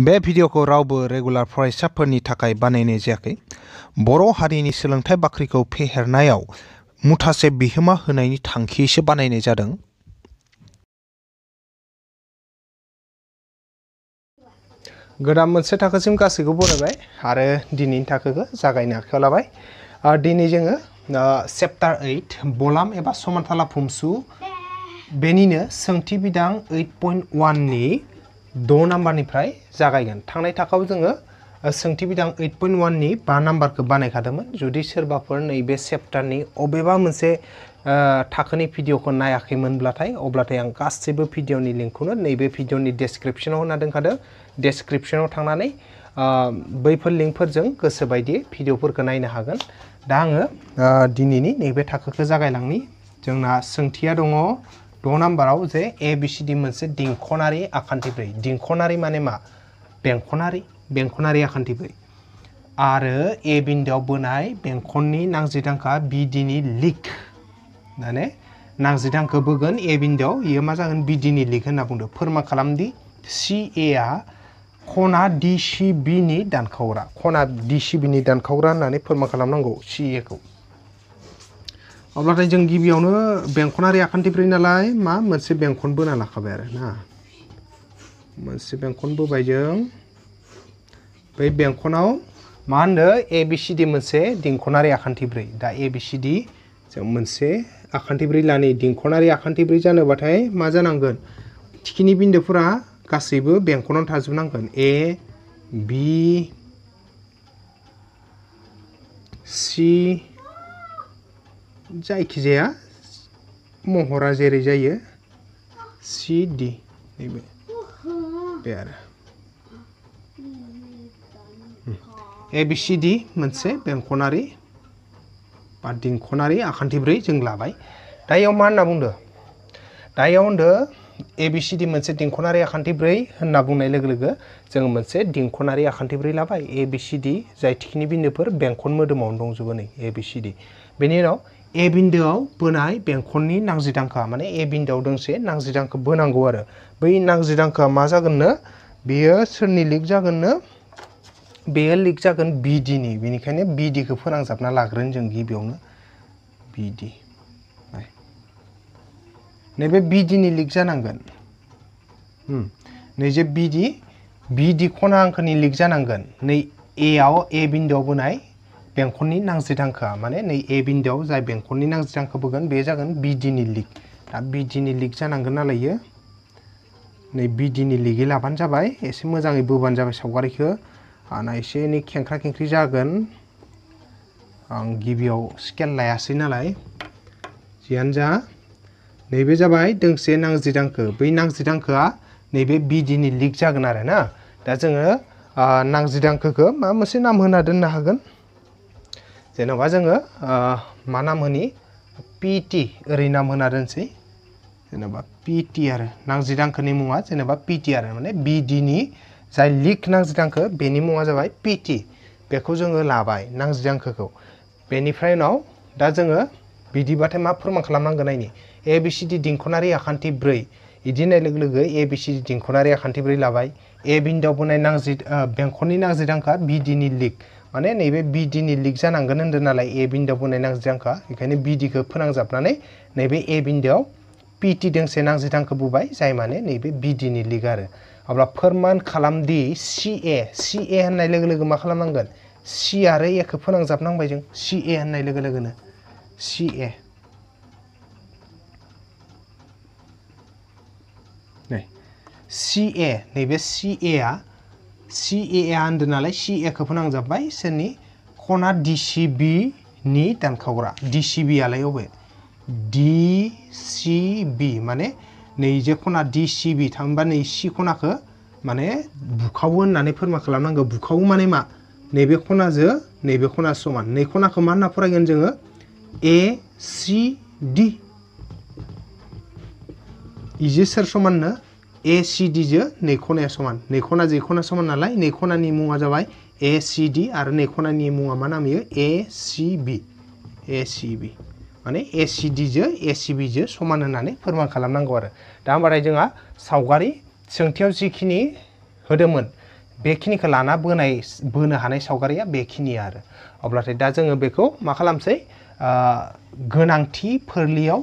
बे भिडिअखौ रावबो रेगुलार फरायसाफोरनि थाखाय बानायनाय जायाखै बर' हारिनि सोलोंथाइ बाख्रिखौ फेहेरनायाव मुथासे बिहोमा होनायनि थांखियैसो बानायनाय जादों गोदान मोनसे थाखोसिम गासैखौ बरायबाय आरो दिनैनि थाखोखौ जागायनो आखायाव लाबाय आरो दिनै जोङो सेप्टार ओइट बलाम एबा समानथाला फुमसु बेनिनो सोंथि बिदां ओइट पइन्ट वाननि द' नाम्बारनिफ्राय जागायगोन थांनाय थाखाव जोङो सोंथि बिदां ओइट पइन्ट वाननि बा नाम्बारखौ बानायखादोंमोन जुदि सोरबाफोर नैबे चेप्टारनि अबेबा मोनसे थाखोनि भिडिअखौ नायाखैमोनब्लाथाय अब्लाथाय आं गासैबो भिडिअनि लिंकखौनो नैबे भिडिअनि डेसक्रिपसनाव होना दोनखादों डेसक्रिपसनाव थांनानै बैफोर लिंकफोरजों गोसोबायदि भिडिअफोरखौ नायनो हागोन दा आङो दिनैनि नैबे थाखोखौ जागायलांनि जोंना सोंथिया दङ द' नाम्बाराव जे ए बि सि डि मोनसे दिंखनारि आखान्थिब्रै दिंखनारि माने मा बेंखनारि बेंखनारि आखान्थिब्रै आरो ए बिन्दोआव बोनाय बेंखननि नांजिदांखा बिदिनि लिक माने नांजिदांखो बोगोन ए बिन्दोआव इयो मा जागोन बिदिनि लिक होनना बुंदों फोरमा खालामदि सि ए आ खना डि सि बिनि दानखावग्रा खना डि सि बिनि दानखावग्रा होननानै फोरमा खालामनांगौ सि ए खौ अब्लाथाय जों गिबियावनो बेंखनारि आखान्थिब्रै नालाय मा मोनसे बेंखन बोना लाखाबाय आरो ना मोनसे बेंखन बोबाय जों बै बेंखनाव मा होनो ए बि सि डि मोनसे दिंखनारि आखान्थिब्रै दा ए बि सि डि जों मोनसे आखान्थिब्रै लानि दिंखनारि आखान्थिब्रै जानोबाथाय मा जानांगोन थिखिनि बिन्दोफोरा गासैबो बेंखनाव थाजोबनांगोन ए बि सि जायखिजाया महरा जेरै जायो सि डि नैबे बे ए बी सी डी मोनसे बेंखनारी बा दिंखनारि आखान्थिब्रै जों लाबाय दा मा होनना बुंदो दा इयाव होनदो ए बी सी डी मोनसे दिंखनारि आखान्थिब्रै होनना बुंनाय लोगो लोगो जोङो मोनसे दिंखनारि आखान्थिब्रै लाबाय ए बी सी डी जाय बिन्दोफोर बेंखन मोदोमावनो दंजोबो नै ए बी सी डी बेनि उनाव ए बिन्दोआव बोनाय बेंखननि नांजिदांखा माने ए बिन्दोआव दोंसे नांजिदांखा बोनांगौ आरो बै नांजिदांखा मा जागोननो बेयो सोरनि लिक जागोननो बेयो लिक जागोन बिडिनि बेनिखायनो बिडिखौ फोनांजाबना लाग्रोन जों गिबियावनो बिडि नैबे बिडिनि लिक जानांगोन नैजे बिडि बिडि खना हांखोनि लिक जानांगोन नै एआव ए बिन्दोआव बोनाय बेंखननि नांज्रि थांखोआ माने नै ए बिन्दोआव जाय बेंखननि नांज्रि थांखो बोगोन बे जागोन बिडिनि लिग दा बिडिनि लिग जानांगोन नालाय इयो नै बिडिनि लिगै लाबानो जाबाय एसे मोजाङै बोबानो जाबाय सावगारिखौ आंना एसे एनै खेंख्रा खेंख्रि जागोन आं गिबियाव स्केल लायासै नालाय जियानो जा नैबे जाबाय दोंसे नांज्रि दांखो बै नांज्रि दांखोआ नैबे बिडिनि लिग जागोन आरो ना दा जोङो नांज्रि दांखोखौ माबा मोनसे नाम होना दोननो हागोन जेन'बा जोङो मा नाम होनि पिटि ओरै नाम होना दोनसै जेनेबा पिटि आरो नांज्रिद हांखोनि मुङा जेनेबा पिटि आरो माने बिडिनि जाय लिग नांज्रिद बेनि मुङा जाबाय पिटि बेखौ जोङो लाबाय नांज्रिद बेनिफ्राय उनाव दा जोङो बिदिबाथाय मा फोरमान खालामनांगोन नायनि ए बि सि डि दिंखनारि आखान्थि ब्रै इदि होननाय लोगो लोगो ए बि सि डि दिंखनारि आखान्थि ब्रै लाबाय ए बिन्दोआव बोनाय नांज्रिद बेंखननि नांज्रिद हांखोआ बिडिनि लिग माने नैबे बिडिनि लिक जानांगोन होन्दों नालाय ए बिन्दोआव बनाय नांजिदांखा बेखायनो बिडिखौ फोनांजाबनानै नैबे ए बिन्दोआव पिटि दोंसे नांजिदांखो बुबाय जाय माने नैबे बिडिनि लिक आरो अब्ला फोरमान खालामदि सि ए सि ए होननाय लोगो लोगो मा खालामनांगोन सि आरो एखौ फोनांजाबनांबाय जों सि ए होननाय लोगो लोगोनो सि ए नै सि ए नैबे सि ए आ CAA ए ह ो n a l ं CA k ा p स n ए n g z ो b a i s ा n ब k य n ो d न ि खना डि सि बि नि दानखावग्रा डि सि बि आलाय अ ब n a ि सि बि माने नैजे खना डि a ि बि थामहिनबा न a n ि ख u ा ख ौ माने बुखावो ह ो न a ा न ै फ ो र b ा k ा ल ा म न ां ग ौ बुखावो माने म e k ै n े ख न m ज n ं नैबे खना स a n न नै खनाखौ मा होनना फरायगोन जोङो ए सि ए सि डिजों नै खनाया समान नै खना समान नालाय नै खनानि मुङा जाबाय ए सि डि आरो नै मुङा मा नाम ए सि बि ए सि बि माने ए सि डिजों ए सि बिजों समान होननानै फोरमान खालामनांगौ आरो दा होमबाथाय जोंहा सावगारि सोंथियाव जिखिनि होदोंमोन बेखिनिखौ लाना बोनाय बोनो हानाय सावगारिया बेखिनि आरो अब्लाथाय दा जोङो बेखौ मा खालामसै गोनांथि फोरलियाव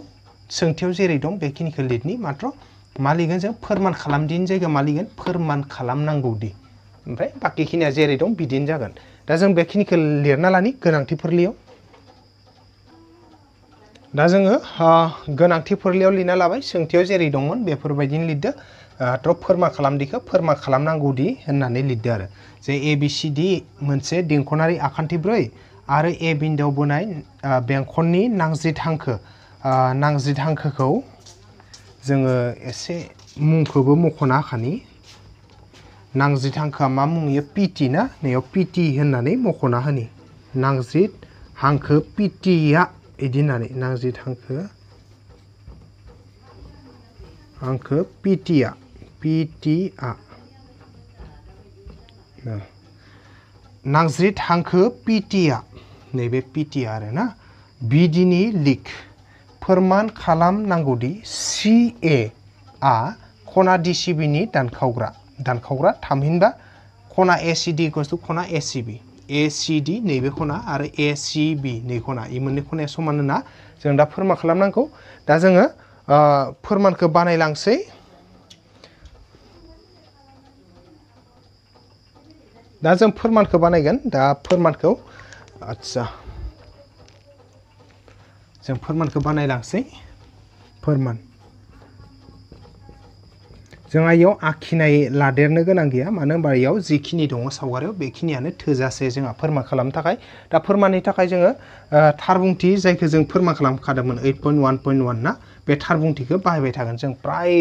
सोंथियाव जेरै दं बेखिनिखौ लिरनि मात्र मा लिगोन जों फोरमान खालामदिनि जायगायाव मा लिगोन फोरमान खालामनांगौदि ओमफ्राय बाखिखिनिया जेरै दं बिदिनो जागोन दा जों बेखिनिखौ लिरना लानि गोनांथिफोरलियाव दा जोङो गोनांथिफोरलियाव लिरना लाबाय सोंथियाव जेरै दंमोन बेफोरबायदिनो लिरदो थ' फोरमा खालामदिखौ फोरमा खालामनांगौदि होननानै लिरदो आरो जे ए बि सि डि मोनसे देंखनारि आखान्थि ब्रै आरो ए बिन्दोआव बोनाय बेंखननि नांज्रिद हांखो जोङो एसे मुंखौबो मख'ना होखानि नांज्रिद हांखोआ मा मुङो पिटि ना नैयाव पिटि होननानै मख'ना होनि नांज्रिद हांखो पिटिया इदि होननानै नांज्रिद हांखो हांखो पिटिया पिटिआ नांज्रिद हांखो पिटिया नैबे पिटिया आरोना बिदिनि लिग फोरमान खालामनांगौदि सि ए आ खना डि सि बि नि दानखावग्रा दानखावग्रा थामहिनबा खना ए सि डि इकुवेल्स टु खना ए सि बि ए सि डि नैबे खना आरो ए सि बि नै खना इ मोननै खनाया समान होना जों दा फोरमान खालामनांगौ दा जोङो फोरमानखौ बानायलांसै दा जों फोरमानखौ बानायगोन दा फोरमानखौ आदसा जो फोरमानखौ बानायलांसै फोरमान जोंहा इयाव आखिनाय लादेरनो गोनां गैया मानो होनबा इयाव जिखिनि दङ सावगारियाव बेखिनियानो थोजासे जोंहा फोरमा खालामनो थाखाय दा फोरमाननि थाखाय जोङो थारबुंथि जायखौ जों फोरमा खालामखादोंमोन ओइट पइन्ट वान पइन्ट वान ना बे थारबुंथिखौ बाहायबाय थागोन जों प्राय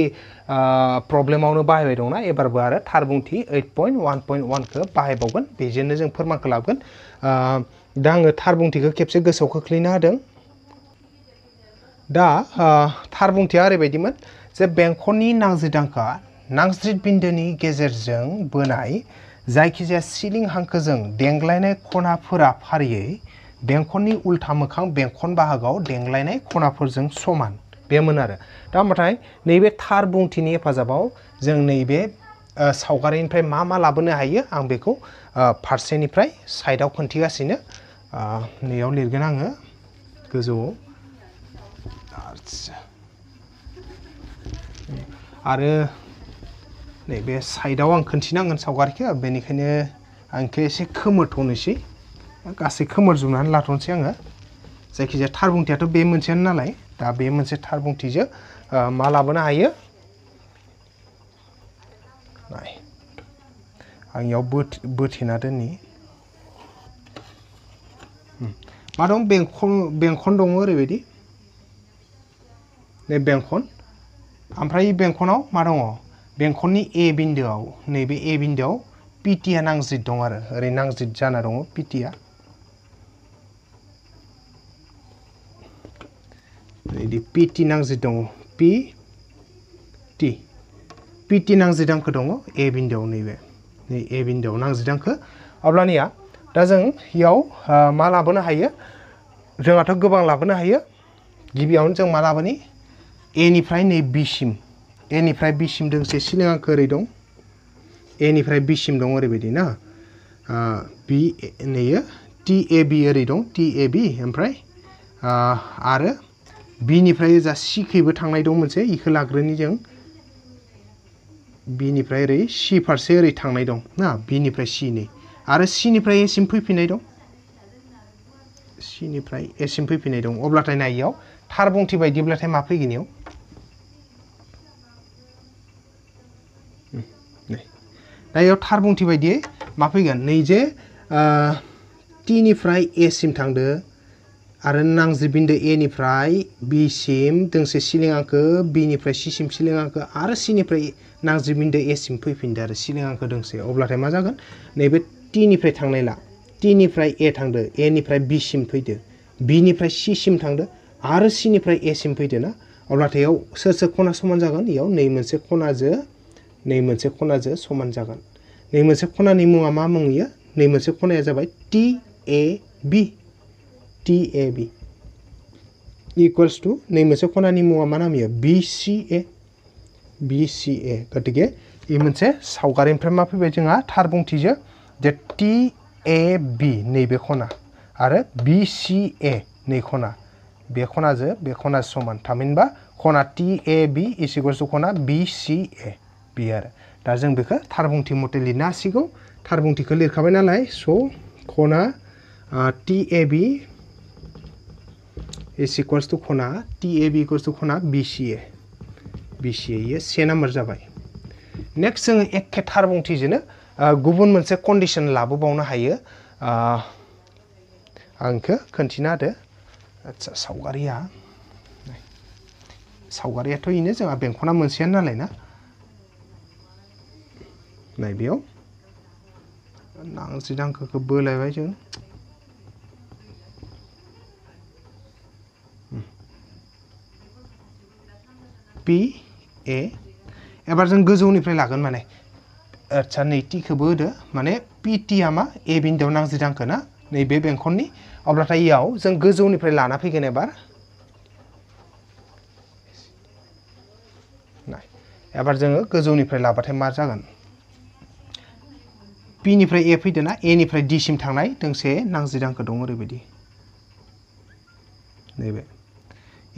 प्रब्लेमावनो बाहायबाय दंना एबारबो आरो थारबुंथि ओइट पइन्ट वान पइन्ट वानखौ बाहायबावगोन बेजोंनो जों फोरमानखौ लाबोगोन दा आङो थारबुंथिखौ खेबसे गोसोआव खोख्लैना दा थार जे बेंखननि नांज्रिदांखा नांज्रिद बिन्दोनि गेजेरजों बोनाय जायखिजाया सिलिं हांखोजों देंग्लायनाय खनाफोरा फारियै बेंखननि उल्था मोखां बेंखन बाहागोआव देंग्लायनाय खनाफोरजों समान बेमोन आरो दा होमबाथाय नैबे थार बुंथिनि हेफाजाबाव जों नैबे सावगारिनिफ्राय मा मा लाबोनो हायो आं बेखौ फारसेनिफ्राय साइडआव खोन्थिगासिनो नैयाव लिरगोन आङो गोजौआव आरो नैबे साइडआव आं खोन्थिनांगोन सावगारिखौ बेनिखायनो आं इखौ एसे खोमोरथ'नोसै गासै खोमोरजोबनानै लाथ'नोसै आङो जायखिजाया थारबुंथियाथ' बे मोनसेयानो नालाय दा बे मोनसे थारबुंथिजों मा लाबोनो हायो नाय आं इयाव बोथेना दोननि मा दं बेंखन बेंखन दङ ओरैबायदि बे बेंखन ओमफ्राय बेंखनाव मा दङ बेंखननि ए बिन्दोआव नैबे ए बिन्दोआव पिटिआ नांजिद दं आरो ओरै नांजिद जाना दङ पिटिआ इदि पिटि नांजिद दङ पि टि पिटि नांजिद हांखो दङ ए बिन्दोआव नैबे नै ए बिन्दोआव नांजिद हांखो अब्लानिया दा जों इयाव मा लाबोनो हायो जोंहाथ' गोबां लाबोनो हायो गिबियावनो जों मा लाबोनि एनिफ्राय नै बिसिम एनिफ्राय बिसिम दोंसे सिलिङाखौ ओरै दं एनिफ्राय बिसिम दं ओरैबायदि ना बि नैयो टि ए बि ओरै दं टि ए बि ओमफ्राय आरो बिनिफ्राय ओजा सिखैबो थांनाय दं मोनसे इखौ लाग्रोनि जों बिनिफ्राय ओरै सि फारसे ओरै थांनाय दं ना बिनिफ्राय सि नै आरो सिनिफ्राय एसिम फैफिननाय दं सिनिफ्राय एसिम फैफिननाय दं अब्लाथाय नायियाव थार बुंथि बायदिब्लाथाय मा फैगोन इयाव दा बेयाव थार बुंथि बायदियै मा फैगोन नैजे टिनिफ्राय एसिम थांदो आरो नांज्रि बिन्दो एनिफ्राय बिसिम दोंसे सिलिं आंखो बिनिफ्राय सिसिम सिलिं आंखो आरो सिनिफ्राय नांज्रि बिन्दो एसिम फैफिनदो आरो सिलिं दोंसे अब्लाथाय मा जागोन नैबे टिनिफ्राय थांनायला टिनिफ्राय ए थांदो एनिफ्राय बिसिम फैदो बिनिफ्राय सिसिम थांदो आरो सिनिफ्राय एसिम फैदो ना अब्लाथाय इयाव सोर सोर खना समान जागोन इयाव नै मोनसे खनाजो नै मोनसे खनाजों समान जागोन नै मोनसे खनानि मुङा मा मुं इयो नै मोनसे खनाया जाबाय टि ए बि टि ए बि इकुवेल्स टु नै मोनसे खनानि मुङा मा नाम इयो बि सि ए बि सि ए गतिके इ मोनसे सावगारिनिफ्राय मा फैबाय जोंहा थार बुंथिजों जे टि ए बि नैबे खना आरो बि सि ए नै खना बे खनाजों बे खना समान थामहिनबा खना टि ए बि इसिगुवेल्स टु खना बि सि ए बेयो आरो दा जों बेखौ थारबुंथि मथे लिरनो हासिगौ थारबुंथिखौ लिरखाबाय नालाय स' खना T A B is equals to खना टी ए इक्वल्स टू खना बि सि ए बि सि ए इयो से नाम्बार जाबाय नेक्स्ट जोङो एखे थारबुंथिजोंनो गुबुन मोनसे कन्डिसन लाबोबावनो हायो आंखौ खोन्थिना होदो आदसा सावगारिया सावगारियाथ' इनो जोंहा बेंखना मोनसेयानो नालाय ना नैबेयाव नांसि दांखोखौ बोलायबाय जों पि ए एबार जों गोजौनिफ्राय लागोन माने अच्छा नैथिखौबो होदो माने पि टिया मा ए बिन्दोआव नांजि दांखो ना नैबे बेंखननि अब्लाथाय इयाव जों गोजौनिफ्राय लाना फैगोन एबार एबार जोङो गोजौनिफ्राय लाबाथाय मा जागोन पिनिफ्राय ए फैदोना एनिफ्राय डिसिम थांनाय दोंसे नांजिदांखो दं ओरैबायदि नैबे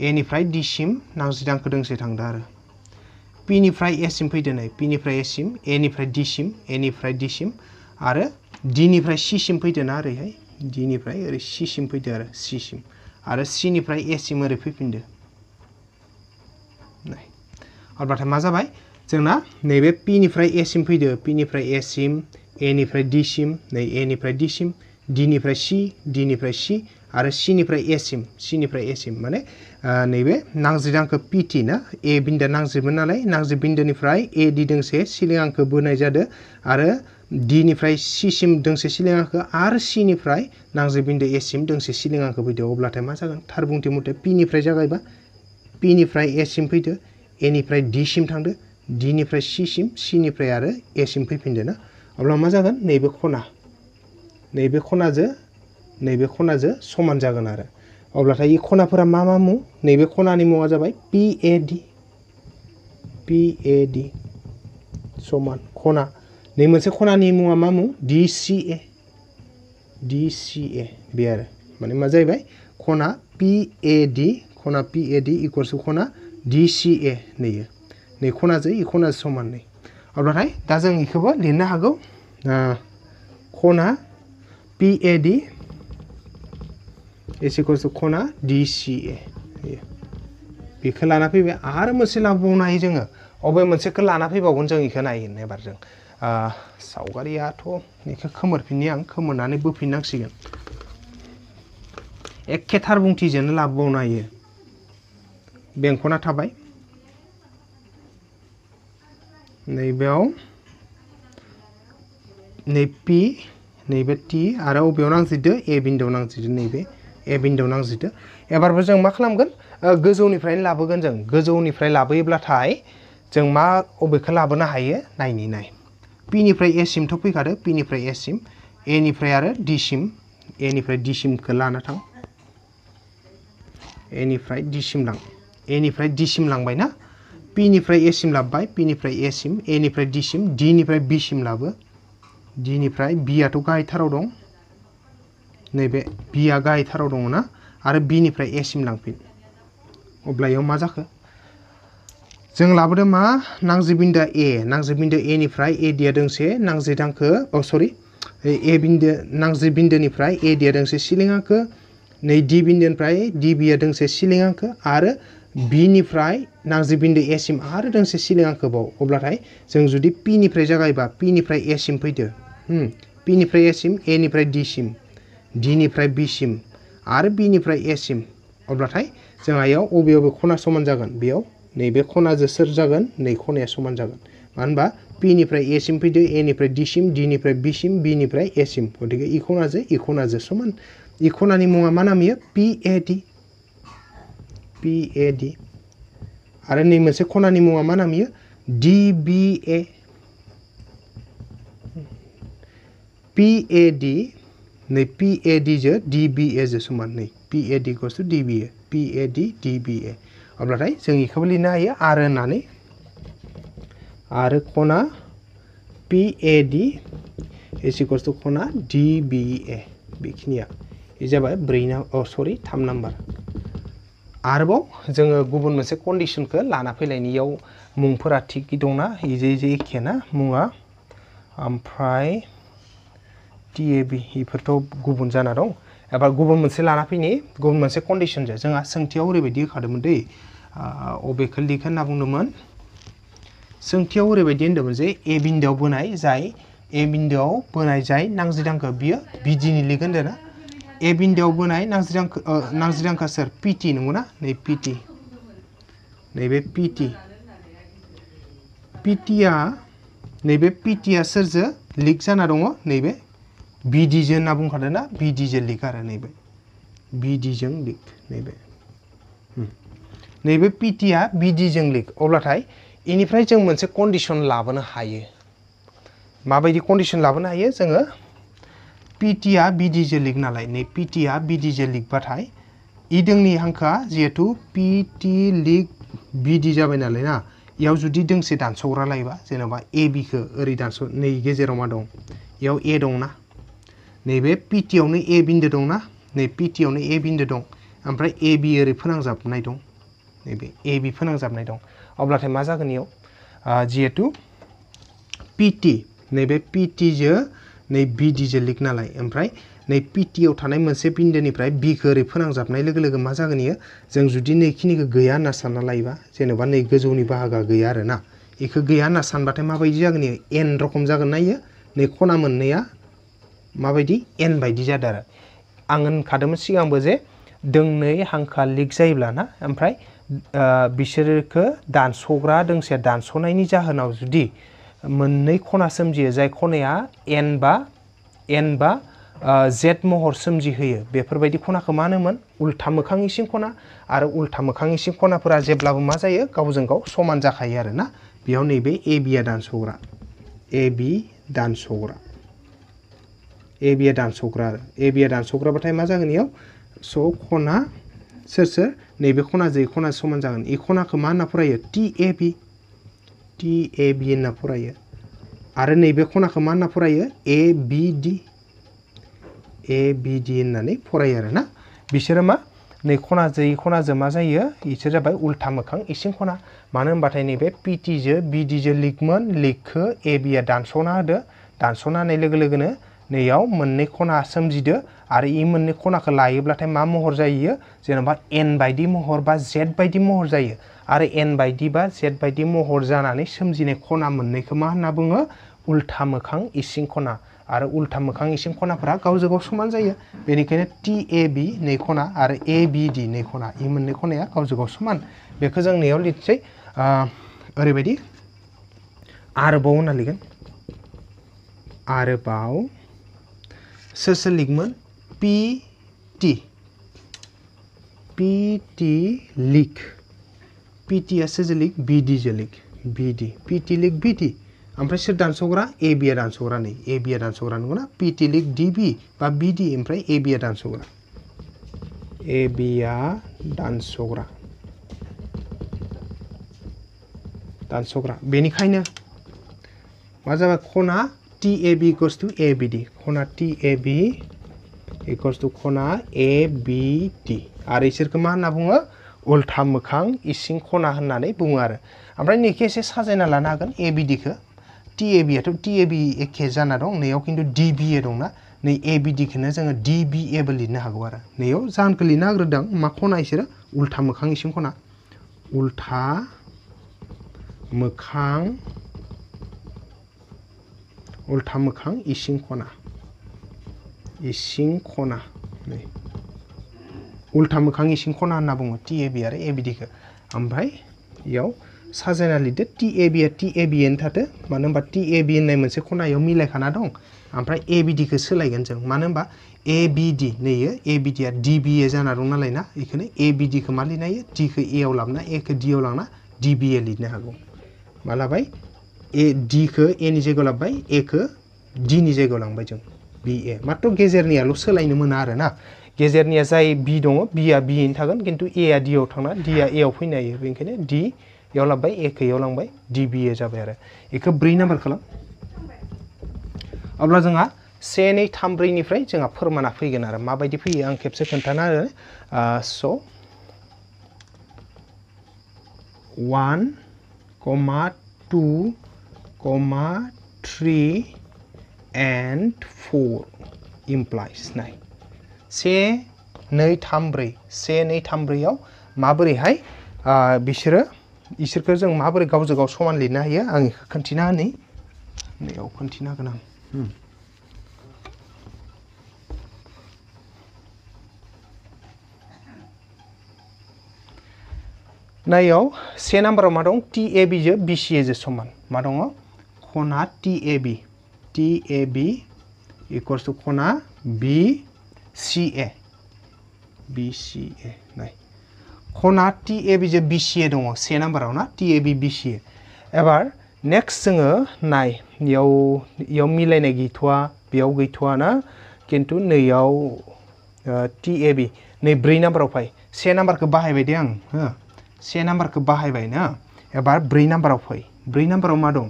एनिफ्राय डिसिम नांजिदांखो दोंसे थांदो आरो पिनिफ्राय एसिम फैदो नै पिनिफ्राय एसिम एनिफ्राय डिसिम एनिफ्राय डिसिम आरो डिनिफ्राय सिसिम फैदोना ओरैहाय डिनिफ्राय ओरै सिसिम फैदो आरो सिसिम आरो सिनिफ्राय एसिम ओरै फैफिनदो नै अब्लाथाय मा जाबाय जोंना नैबे पिनिफ्राय एसिम फैदो पिनिफ्राय एसिम एनिफ्राय डिसिम नै सिम डिसिम डिनिफ्राय सि डिनिफ्राय सि आरो सिनिफ्राय एसिम सिनिफ्राय एसिम माने नैबे नांज्रिद आंखो पिटि ना ए बिन्दो नांज्रिबमोन नालाय नांज्रिब बिन्दोनिफ्राय ए डि दोंसे सिलिं आंखो बोनाय जादों आरो डिनिफ्राय सिसिम दोंसे सिलिं आंखो आरो सिनिफ्राय नांज्रिब बिन्दो एसिम दोंसे सिलिं फैदो अब्लाथाय मा जागोन थार बुंथि मथे पिनिफ्राय जागायबा पिनिफ्राय एसिम फैदो एनिफ्राय डिसिम थांदो डिनिफ्राय सिसिम सिनिफ्राय आरो एसिम फैफिनदो ना अब्ला मा जागोन नैबे खना नैबे खनाजों नैबे खनाजों समान जागोन आरो अब्लाथाय इ खनाफोरा मा मा मुं नैबे खनानि मुङा जाबाय पि ए डि पि ए डि समान खना नै मोनसे खनानि मुङा मा मुं डि सि ए डि सि ए बे आरो माने मा जाहैबाय खना पि ए डि खना पि ए डि इकुवेल्स खना डि सि ए नैयो नै खनाजों इ खनाजों समान नै अब्लाथाय द e जों i े ख ौ ब ो लिरनो हागौ खना पि ए डि एसिकसु खना डि सि ए ब े a ौ i ा a ा फैबाय आरो म a न u े ल ा a ो ब ा व न ो ह ा य a जोङो अबे मोनसेखौ लाना फ ै ब ा व ग e n ज ो i ब a ख ौ नायगोन एबार ज ो a स ा a ग ा र ि य ा थ ब a ख ौ ख ो म ो i फ ि न न ि आं ख ो म n र न ा न ै ब ो n ि न न g ं स ि ग ो e एखेथार बुंथिजोंनो a ा ब ो ब n a न ो हायो बेंखना थाबाय नैबेयाव नै पि नैबे टि आरो अबेयाव नांजिदो ए बिन्दोआव नांजिदो नैबे ए बिन्दोआव नांजिदो एबारबो जों मा खालामगोन गोजौनिफ्रायनो लाबोगोन जों गोजौनिफ्राय लाबोयोब्लाथाय जों मा अबेखौ लाबोनो हायो नायनि नाय बिनिफ्राय एसिमथ' फैखादो बिनिफ्राय एसिम एनिफ्राय आरो डिसिम एनिफ्राय डिसिमखौ लाना थां एनिफ्राय डिसिम लां एनिफ्राय डिसिम लांबाय ना पि निफ्राय ए सिम लाबोबाय पि निफ्राय ए सिम ए निफ्राय डि सिम डि निफ्राय बि सिम लाबो डि निफ्राय बिआथ' गाहायथाराव दं नैबे बिआ गाहायथाराव दङ ना आरो बिनिफ्राय ए सिम लांफिन अब्ला इयाव मा जाखो जों लाबोदों मा नांजि बिन्दो ए नांजि बिन्दो ए निफ्राय ए दिया दोंसे नांजि दांखो अ सरि ए बिन्दो नांजि बिन्दोनिफ्राय ए दिया दोंसे सिलिं हांखो नै डि बिन्दोनिफ्राय डि बिया दोंसे सिलिं हांखो आरो बिनिफ्राय नांज्रिबिन्दो एसिम आरो दोंसे सिलिङा गोबाव अब्लाथाय जों जुदि पिनिफ्राय जागायबा पिनिफ्राय एसिम फैदो पिनिफ्राय एसिम एनिफ्राय डिसिम डिनिफ्राय बिसिम आरो बिनिफ्राय एसिम अब्लाथाय जों इयाव अबे अबे खना समान जागोन बेयाव नैबे खनाजों सोर जागोन नै खनाया समान जागोन मानो होनबा पिनिफ्राय एसिम फैदो एनिफ्राय डिसिम डिनिफ्राय बिसिम बिनिफ्राय एसिम गतिके इ खनाजों इ खनाजों समान इ खनानि मुङा मा नाम इयो पि ए डि PAD. ए डि आरो नै मोनसे खनानि मुङा मा नाम बियो डि PAD ए पि ए डि नै ए डिजो समान नै पि ए डि गस टु डि बि ए पि ए डि डि बि ए अब्लाथाय जों बेखौबो लिरनो हायो आरो होननानै आरो खना टु खना बेखिनिया थाम नाम्बार आरोबाव जोङो गुबुन मोनसे कन्डिशनखौ लाना फैलायनायाव मुंफोरा थिग दंना इजे इजे एखेना मुङा ओमफ्राय टि ए बि इफोरथ' गुबुन जाना दं एबा गुबुन मोनसे लाना फैनि गुबुन मोनसे कन्डिशनजों जोंहा सोंथियाव ओरैबायदि होखादोंमोन दै अबेखौ लिखो होनना बुंदोंमोन सोंथियाव ओरैबायदि होन्दोंमोन जे ए बिन्दोआव बोनाय जाय ए बिन्दोआव बोनाय जाय नांजिदांखो बियो बिदिनि लिग होन्दों ना ए बिन्दोआव बोनाय नांज्रिरां नांज्रिरांखा सोर पिटि नंगौना नै पिटि नैबे पिटि पिटिआ नैबे पिटिआ सोरजों लिक जाना दङ नैबे बिडिजों होनना बुंखादों ना बिडिजों लिक आरो नैबे बिडिजों लिक नैबे नैबे पिटिआ बिडिजों लिक अब्लाथाय इनिफ्राय जों मोनसे कन्डिसन लाबोनो हायो माबायदि कन्डिसन लाबोनो हायो जोङो पिटिआ बिडिजे लिगनालाय नै पिटिआ बिडिजे लिगबाथाय इ दोंनि पीटी जिहेथु पिटि लिग बिदि जाबाय नालाय ना इयाव जुदि दोंसे दानस'ग्रा लायोबा जेन'बा ए बिखौ ओरै दानस' नै गेजेराव मा दं इयाव ए दंना नैबे पिटिआवनो ए बिन्दो दंना पीटी ओने ए बिन्दो दं ओमफ्राय ए बि ओरै फोनांजाबनाय दं नैबे ए बि फोनांजाबनाय दं अब्लाथाय मा जागोन इयाव जिहेथु पिटि नैबे पिटिजों नै जे लीग नालाय ओमफ्राय नै पिटिआव थानाय मोनसे बिन्दोनिफ्राय बिखौ ओरै फोनांजाबनाय लोगो लोगो मा जागोन इयो जों जुदि नैखिनिखौ गैया होनना सानना लायोबा जेनेबा नै गोजौनि बाहागोआ गैया आरो ना इखौ गैया होनना सानबाथाय माबायदि जागोन इयो एन रखम जागोन ना इयो नै खना मोननैया माबायदि एन बायदि जादों आरो आं होनखादोंमोन सिगांबो जे दोंनै हांखा लिक जायोब्ला ना ओमफ्राय बिसोरखौ दानस'ग्रा दोंसे दानस'नायनि जाहोनाव जुदि मोननै खना सोमजियो जाय खनाया एन बा एन बा जेड महर सोमजिहोयो बेफोरबायदि खनाखौ मा होनोमोन उल्था मोखां इसिं खना आरो उल्था मोखां इसिं खनाफोरा जेब्लाबो मा जायो गावजों गाव समान जाखायो आरोना बेयाव नैबे ए बिया दानस'ग्रा ए बि दानस'ग्रा ए बिया दानस'ग्रा ए बिया दानस'ग्राबाथाय मा जागोन इयाव स' खना सोर सोर नैबे खना जै खना समान जागोन इ खनाखौ मा होनना फरायो टि ए बि टी ए बि होनना फरायो आरो नैबे खनाखौ मा होनना फरायो ए बि डि ए बि डि होननानै फरायो आरोना बिसोरो मा नै खनाजों खनाजों मा जायो इसोर जाबाय उल्था मोखां इसिं खना मानो होनबाथाय नैबे पिटिजो बिडिजो लिगमोन लिगखौ ए बिआ दानस'ना होदो दानस'ना लोगो लोगोनो नैयाव मोननै खना सोमजिदो आरो इ मोननै खनाखौ लायोब्लाथाय मा महर जायो जेनेबा एन बायदि महर बा जेड बायदि महर जायो आरो एन बायदि बा जेड बायदि महर जानानै सोमजिनाय खना मोननैखौ मा होनना बुङो उल्था मोखां इसिं खना आरो उल्था मोखां इसिं खनाफोरा गावजों गाव समान जायो बेनिखायनो टि ए बि नै खना आरो ए बि डि नै खना इ मोननै खनाया गावजों गाव समान बेखौ जों नैयाव लिरसै ओरैबायदि आरोबाव होनना लिगोन आरोबाव शीर्ष लिखमन पी टी पी टी लिख पी टी से सोर लिख बी डी जो लिख बी डी पी टी लिख बी डि ओमफ्राय सोर दानस'ग्रा ए बि आ दानस'ग्रा नै ए बि आ दानस'ग्रा नंगौना पी टी लिख डी बि बा बि डि ओमफ्राय ए बि आ दानस'ग्रा ए बि आ दानस'ग्रा दानस'ग्रा बेनिखायनो मा जाबाय खना TAB equals to ABD কোণা TAB equals to কোণা ABD आरो इसोरखौ मा होनना बुङो उल्था मोखां इसिं खना होननानै बुङो आरो ओमफ्राय नैखौ एसे साजायना लानो हागोन एबिडिखौ टिएबिआथ' टिएबि एखे जाना दं नैयाव खिन्थु डिबिए दंना नै एबिडिखौनो जोङो डिबिएबो लिरनो हागौ आरो नैयाव जाहोनखौ लिरना होग्रोदों मा खना इसोरो उल्था मोखां इसिं खना उल्था मोखां उल्टा मोखां इसिं खना इसिं खना नै उल्था मोखां खना होनना बुङो टि ए बि आरो ए बि डिखौ ओमफ्राय इयाव साजायना लिरदो टी ए बिया टि ए बियानो थादो मानो होनबा टि ए बि होननाय मोनसे खनायाव मिलायखाना दं ओमफ्राय ए बि सोलायगोन जों मानो होनबा ए बि डि नैयो ए बि डिया डि बि ए जाना दं नालाय ना बेखौनो ए बि डिखौ मा लिरनो हायो डिखौ एआव लाबोना एखौ डिआव लांना डि बि ए लिरनो हागौ मा ए डिखौ एनि ए लाबोबाय एखौ डिनि जायगायाव लांबाय जों बि ए मात्र गेजेरनियाल' सोलायनो मोना आरो ना गेजेरनिया जाय बि दङ बिया बियैनो थागोन खिन्थु एआ डिआव थांना डिआ एआव फैनो हायो बेनिखायनो डि एआव लाबोबाय एखौ एआव लांबाय डी बी ए जाबाय आरो बेखौ ब्रै नाम्बार खालाम अब्ला जोंहा से नै थाम ब्रैनिफ्राय जोंहा फोरमाना फैगोन आरो माबायदि फैयो आं खेबसे खोन्थाना आरो स' one comma two comma 3 and 4 implies này से नै थाम ब्रै से नै थाम ब्रैयाव माबोरैहाय बिसोरो इसोरखौ जों माबोरै गावजों गाव समान लिरनो हायो आं बेखौ खोन्थिना होनि नैयाव खोन्थिना होगोन आं नैयाव से नाम्बाराव मा दं टि ए बिजों बि सि एजों समान मा दङ खोना T A B T A B equals to खोना B C A B C A नै खोना टी ए बी जे बी सी ए दङ से नाम्बाराव ना T A B B C A एबार नेक्स्ट जोङो नाय बेयाव गई मिलायनाय गैथ'वा बेयाव गैथ'वा ना खिन्थु नैयाव टी ए बी नै ब्रै नाम्बाराव फै से नाम्बारखौ बाहायबाय दे आं से नाम्बारखौ बाहायबाय ना एबार ब्रै नाम्बाराव फै ब्रै नाम्बाराव मा दं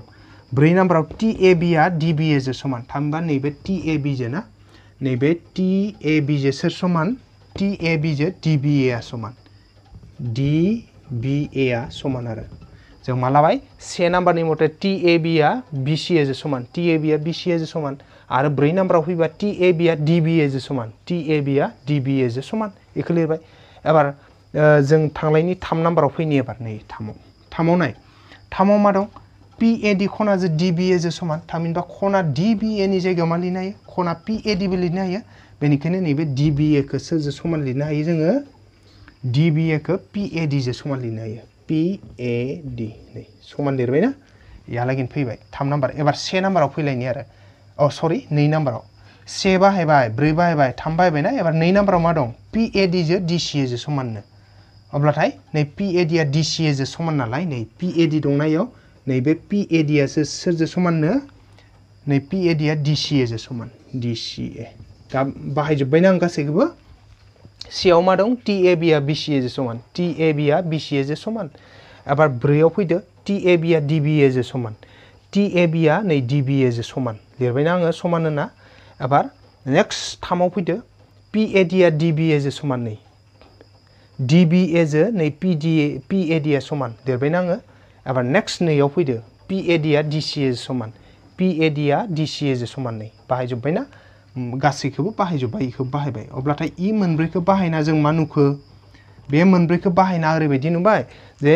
ब्रै नाम्बाराव टि ए बिआ डि बि एजो समान थामहिनबा नैबे टि ए बिजो ना नैबे टि ए बिजो सोर समान टि ए बिजो डि बि एआ समान डि बि एआ समान आरो जों मा लाबाय से नाम्बारनि मथे टि ए बिआ बि सि एजो समान टि ए बिआ बि सि एजो समान आरो ब्रै नाम्बाराव फैबा टि ए बिआ डि बि एजो समान टि ए बिआ डि बि एजो समान बेखौ लिरबाय एबार जों थांलायनि थाम नाम्बाराव फैनि एबार नै थामाव थामाव नाय थामाव मा दं PAD खना जो DBA जो समान थामहिनबा खना DBA नि जायगायाव मा लिरनो हायो खना PAD बो लिरनो हायो बेनिखायनो नैबे DBA खौ सोरजों समान लिरनो हायो जोङो DBA खौ PAD जों समान लिरनो पी PAD नै समान लिरबाय ना इहालागिन फैबाय थाम नाम्बार एबार से नम्बर फैलायनि आरो औ सरि नै नाम्बाराव से बाहायबाय ब्रे बाहायबाय थाम बाहायबाय ना एबार नई नाम्बाराव मा दं PAD जों DCA जों समाननो अब्लाथाय नै PAD आ DCA जों समान नालाय नै PAD दंना इयाव नैबे पि एडियासो सोरजों समाननो नै पि एडिया डिसिएजों समान डिसिए दा बाहायजोब्बायना आं गासैखौबो सियाव मा दं टि ए बिआ बिसिएजों समान टि ए बिआ बिसिएजों समान एबार ब्रैआव फैदो टि ए बिआ डिबिएजों समान टि ए बिआ नै डिबिएजों समान लिरबायना आङो समान होना एबार नेक्स्ट थामाव फैदो पि एडिया डिबिएजों समान नै डिबिएजों नै पिडिए आ समान लिरबायना आङो এবার नेक्स्ट नई फैद पि ए डिआ डि समान पी ए डिआ डि समान नई बाहायजोब्बाय ना गासैखौबो बाहायजोब्बाय बेखौ बाहायबाय अब्लाथाय इ मोनब्रैखौ बाहायना जों मा नुखो बे मोनब्रैखौ बाहायना ओरैबायदि नुबाय जे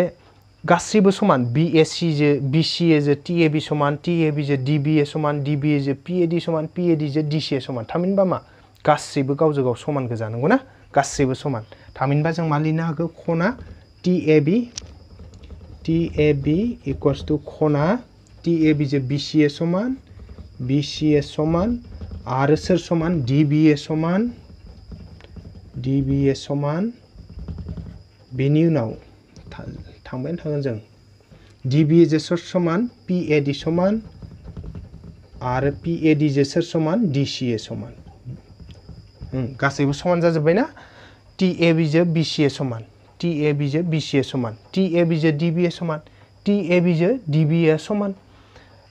गासैबो समान बि ए सि जे बि सि ए जे टि ए बि समान T A be J D बि ए समान डि बि ए जे पी ए डि समान पि ए डि जे डि समान थामहिनबा मा गासैबो गावजों गाव समान गोजा ना गासैबो समान थामहिनबा जों मा लिरनो हागौ खना T A B T A B equals to খোনা টি এ বি যে বিসিএ সমান বিসিএ সমান আর এস এর সমান ডিবিএ সমান ডিবিএ সমান बेनि उनाव थांबायानो थांगोन जों डिबिए जेसर समान पिएडि समान आरो पिएडि जेसर समान डिसिए समान गासैबो समान जाजोब्बाय ना टिएबिजों बिसिए समान টি এ বিজে जे সমান টি এ বিজে ডিবিএ সমান টি এ বিজে ডিবিএ সমান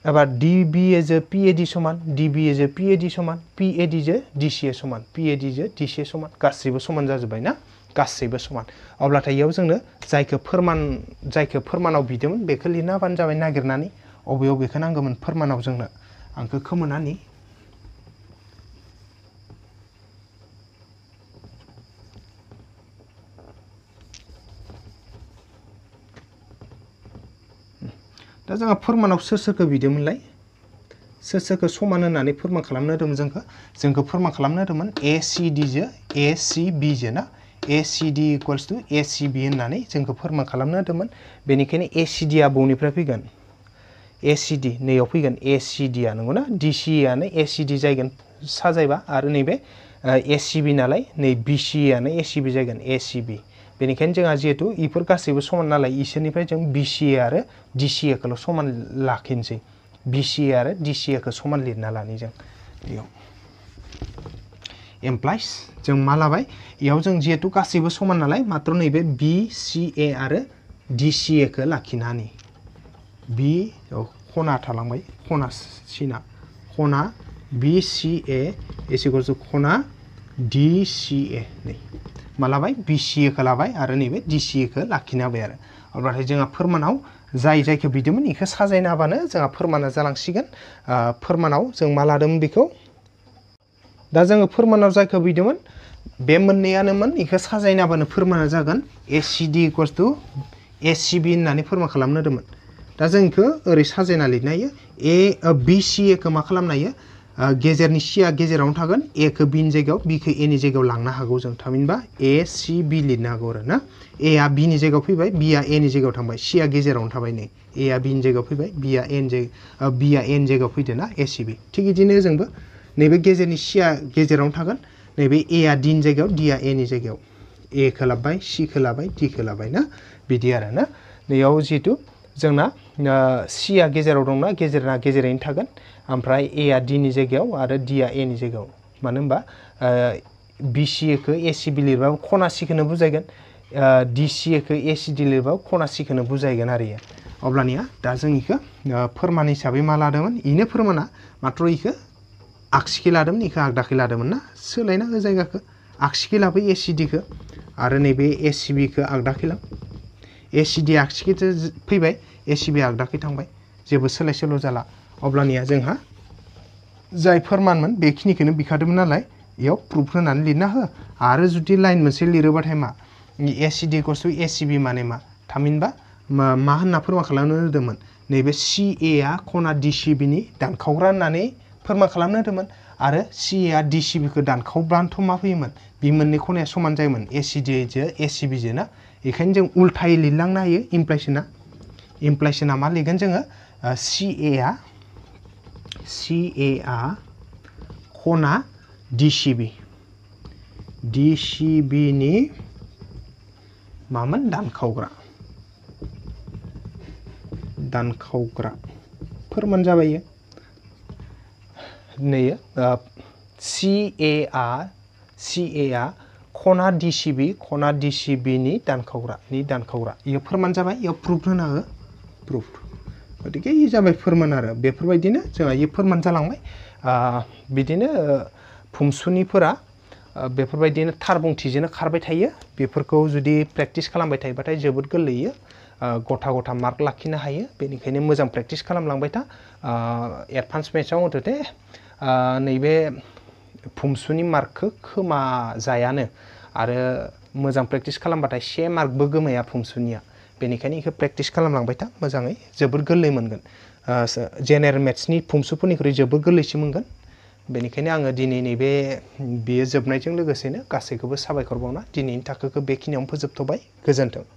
এবার ডিবিএ যে পিএডি সমান ডিবিএ যে পিএডি সমান পিএডি যে ডিসিএ সমান পিএডি যে ডিসিএ সমান गासैबो समान जाजोब्बाय ना गासैबो समान अब्लाथाय इयाव जोंनो जायखौ फोरमान जायखौ फोरमानाव बिदोंमोन बेखौ लिरना होबानो जाबाय नागिरनानै अबेयाव बेखौ नांगौमोन फोरमानाव जोंनो आंखौ खोमोनानि दा जोंहा फोरमानाव सोर सोरखौ बिदोंमोनलाय सोर सोरखौ समान होननानै फोरमान खालामनो होदोंमोन जोंखौ जोंखौ फोरमान खालामनो होदोंमोन ए सि जो ए सि जो ना ए सि डि इकुवेल्स टु ए सि बि होननानै जोंखौ फोरमान खालामनो होदोंमोन बेनिखायनो ए सि आ बबेनिफ्राय फैगोन ए सि डि नैयाव फैगोन ए सि डिआ नंगौना डि सि आनो ए सि डि जायगोन साजायबा आरो नैबे ए सि बि नालाय नै बि सि आनो ए सि बि जायगोन ए सि बि बेनिखायनो जोंहा जिहेतु इफोर गासैबो समान नालाय इसोरनिफ्राय जों बि सि ए आरो डि सि ए खौल' समान लाखिनोसै बि सि ए आरो डि सि ए खौ समान लिरना लानि जों बेयाव एमप्लाइस जों मा लाबाय इयाव जों जिहेतु गासैबो समान नालाय मात्र नैबे बि सि ए आरो डि सि ए खौ लाखिना बि खना थालांबाय खना सिना खना बि सि ए एसेखौ खना डि सि ए नै मा लाबाय बि सि एखौ लाबाय आरो नैबे डि सि एखौ लाखिनो हाबाय आरो अब्लाथाय जोंहा फोरमानाव जाय जायखौ बिदोंमोन बेखौ साजायना हाबानो जोंहा फोरमाना जालांसिगोन फोरमानाव जों मा लादोंमोन बेखौ दा जोङो फोरमानाव जायखौ बिदोंमोन बे मोननैयानोमोन बेखौ साजायना हाबानो फोरमाना जागोन S C D equals to S C बि होननानै फोरमा खालामनो होदोंमोन दा जों बेखौ ओरै साजायना लिरनो हायो ए बि सि एखौ मा खालामनो हायो गेजेरनि सिया ए को एखौ बिनि जायगायाव बिखौ एनि जायगायाव लांनो हागौ जों थामहिनबा ए सि बि लिरनो हागौ आरो ना एआ बिनि जायगायाव फैबाय बिआ एनि जायगायाव थांबाय सिया गेजेरावनो थाबाय नै एआ बिनि जायगायाव फैबाय बिआ एन जायगा बिआ एन जायगायाव फैदो ए सि बि थिग बिदिनो जोंबो नैबे गेजेरनि सिया गेजेरावनो थागोन नैबे एआ डिनि जायगायाव डिआ एनि जायगायाव एखौ लाबोबाय सिखौ लाबाय डिखौ लाबाय ना बिदि आरो ना नैयाव जिहेतु जोंना सिया गेजेराव दंना गेजेरना गेजेरैनो थागोन ओमफ्राय एआ डिनि जायगायाव आरो ए नि जायगायाव मानो होनबा बिसिएखौ एसिबि लिरबाबो खनासिखौनो बुजायगोन डिसिएखौ एसिडि लिरबाबो खनासिखौनो बुजायगोन आरो अब्लानिया दा जों इखौ फोरमान हिसाबै मा लादोंमोन इनो फोरमाना माथ्र इखौ आगसिखि लादोंमोन इखौ आगदाखै लादोंमोन ना सोलायना हो जायगाखौ आगसिखि लाबाय एसिडिखौ आरो नैबे एसिबिखौ आगदाखै लां एसिडि आगसिखि फैबाय एसिबि आगदाखै थांबाय जेबो सोलाय सोल' जाला अब्लानिया जोंहा जाय फोरमानमोन बेखिनिखौनो बिखादोंमोन नालाय बेयाव प्रुफ होनानै लिरना हो आरो जुदि लाइन मोनसे लिरोबाथाय मा एसिडि गसु एसिबि माने मा थामहिनबा मा होनना फोरमा खालामनो होदोंमोन नैबे सि ए आ खना डि सि बिनि दानखावग्रा होननानै फोरमा खालामनो होदोंमोन आरो सि ए आ डि सि बिखौ दानखावब्लानोथ' मा फैयोमोन बि मोननै खनाया समान जायोमोन एसिडिजों एसिबिजों ना बेखायनो जों उल्थायै लिरलांनो हायो इमप्लाइसना इमप्लाइसना मा लिरगोन जोङो सि ए आ CAR खना DCB DCB नि मामोन दानखावग्रा दानखावग्राफोरमोन जाबायो नै CAR CAआ खना DCB खना DCB नि दानखावग्रा नि दानखावग्रा इयो फोरमान जाबाय इयो प्रुफ होना हो प्रुफ गति इ जाबाय फोरमान आरो बेफोरबायदिनो जोंहा इ फोरमान जालांबाय बिदिनो फुंसुनिफोरा बेफोरबायदिनो थार बुंथिजोंनो खारबाय थायो बेफोरखौ जुदि प्रेक्टिस खालामबाय थायोबाथाय जोबोद गोरलैयो गथा गथा मार्क लाखिनो हायो बेनिखायनो मोजां प्रेक्टिस खालामलांबाय था एडभान्स मेट्सआव मथते नैबे फुंसुनि मार्कखौ खोमा जायानो आरो मोजां प्रेक्टिस खालामबाथाय से मार्कबो गोमाया फुंसुनिया बेनिखायनो बेखौ प्रेक्टिस खालामलांबाय था मोजाङै जोबोर गोरलै मोनगोन जेनेरेल मेथ्सनि फुंसुफोरनिख्रुइ जोबोर गोरलैसिन मोनगोन बेनिखायनो आङो दिनै नैबे बेयो जोबनायजों लोगोसेनो गासैखौबो साबायखर बावना दिनैनि थाखोखौ बेखिनियावनो फोजोबथ'बाय गोजोन्थों